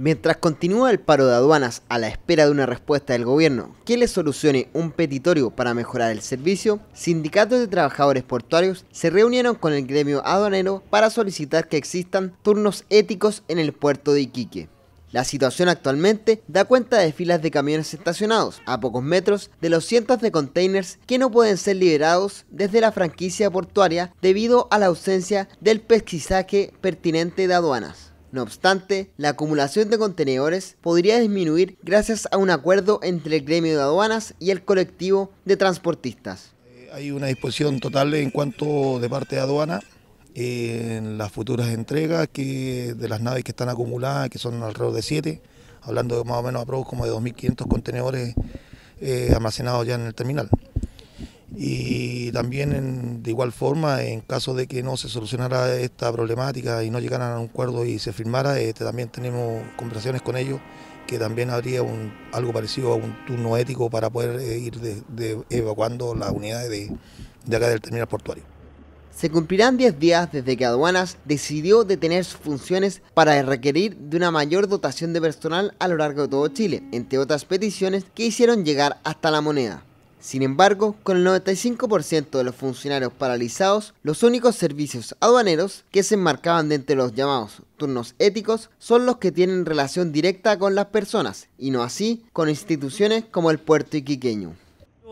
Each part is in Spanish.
Mientras continúa el paro de aduanas a la espera de una respuesta del gobierno que le solucione un petitorio para mejorar el servicio, sindicatos de trabajadores portuarios se reunieron con el gremio aduanero para solicitar que existan turnos éticos en el puerto de Iquique. La situación actualmente da cuenta de filas de camiones estacionados a pocos metros de los cientos de containers que no pueden ser liberados desde la franquicia portuaria debido a la ausencia del pesquisaje pertinente de aduanas. No obstante, la acumulación de contenedores podría disminuir gracias a un acuerdo entre el gremio de aduanas y el colectivo de transportistas. Eh, hay una disposición total en cuanto de parte de aduana eh, en las futuras entregas que de las naves que están acumuladas, que son alrededor de 7, hablando de más o menos a como de 2.500 contenedores eh, almacenados ya en el terminal y también de igual forma en caso de que no se solucionara esta problemática y no llegaran a un acuerdo y se firmara, este, también tenemos conversaciones con ellos que también habría algo parecido a un turno ético para poder eh, ir evacuando las unidades de, de acá del terminal portuario. Se cumplirán 10 días desde que aduanas decidió detener sus funciones para requerir de una mayor dotación de personal a lo largo de todo Chile, entre otras peticiones que hicieron llegar hasta la moneda. Sin embargo, con el 95% de los funcionarios paralizados, los únicos servicios aduaneros que se enmarcaban dentro de los llamados turnos éticos son los que tienen relación directa con las personas, y no así con instituciones como el puerto iquiqueño.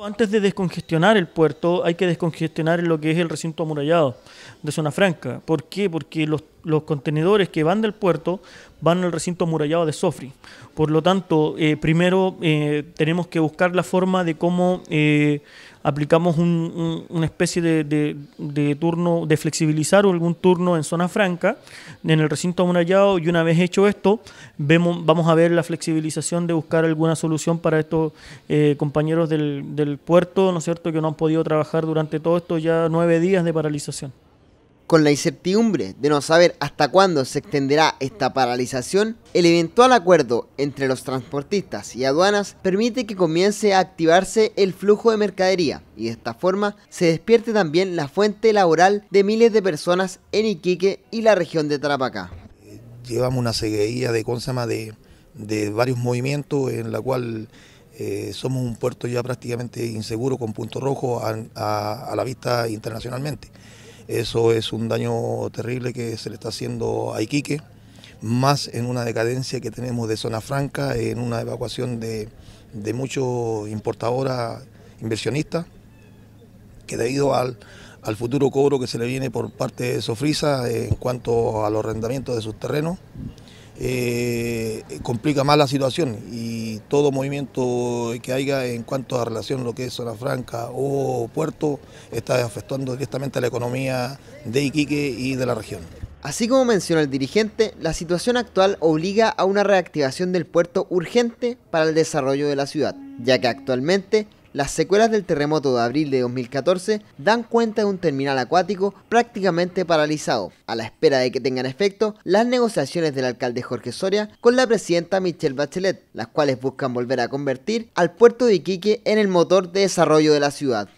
Antes de descongestionar el puerto, hay que descongestionar lo que es el recinto amurallado de Zona Franca. ¿Por qué? Porque los, contenedores que van del puerto van al recinto amurallado de Sofri. Por lo tanto, eh, primero eh, tenemos que buscar la forma de cómo eh, aplicamos un, una especie de, turno, de flexibilizar algún turno en zona franca, en el recinto amurallado, y una vez hecho esto, vemos, vamos a ver la flexibilización de buscar alguna solución para estos eh, compañeros del, puerto, ¿no es cierto?, que no han podido trabajar durante todo esto ya nueve días de paralización. Con la incertidumbre de no saber hasta cuándo se extenderá esta paralización, el eventual acuerdo entre los transportistas y aduanas permite que comience a activarse el flujo de mercadería y de esta forma se despierte también la fuente laboral de miles de personas en Iquique y la región de Tarapacá. Llevamos una seguidilla de, consama de, varios movimientos en la cual eh, somos un puerto ya prácticamente inseguro con punto rojo a la vista internacionalmente. Eso es un daño terrible que se le está haciendo a Iquique, más en una decadencia que tenemos de zona franca, en una evacuación de, de muchos importadores inversionistas, que debido al, futuro cobro que se le viene por parte de Sofrisa en cuanto a los arrendamientos de sus terrenos, eh, complica más la situación todo movimiento que haya en cuanto a relación lo que es zona franca o puerto está afectando directamente a la economía de Iquique y de la región. Así como mencionó el dirigente, la situación actual obliga a una reactivación del puerto urgente para el desarrollo de la ciudad, ya que actualmente las secuelas del terremoto de abril de 2014 dan cuenta de un terminal acuático prácticamente paralizado. A la espera de que tengan efecto las negociaciones del alcalde Jorge Soria con la presidenta Michelle Bachelet, las cuales buscan volver a convertir al puerto de Iquique en el motor de desarrollo de la ciudad.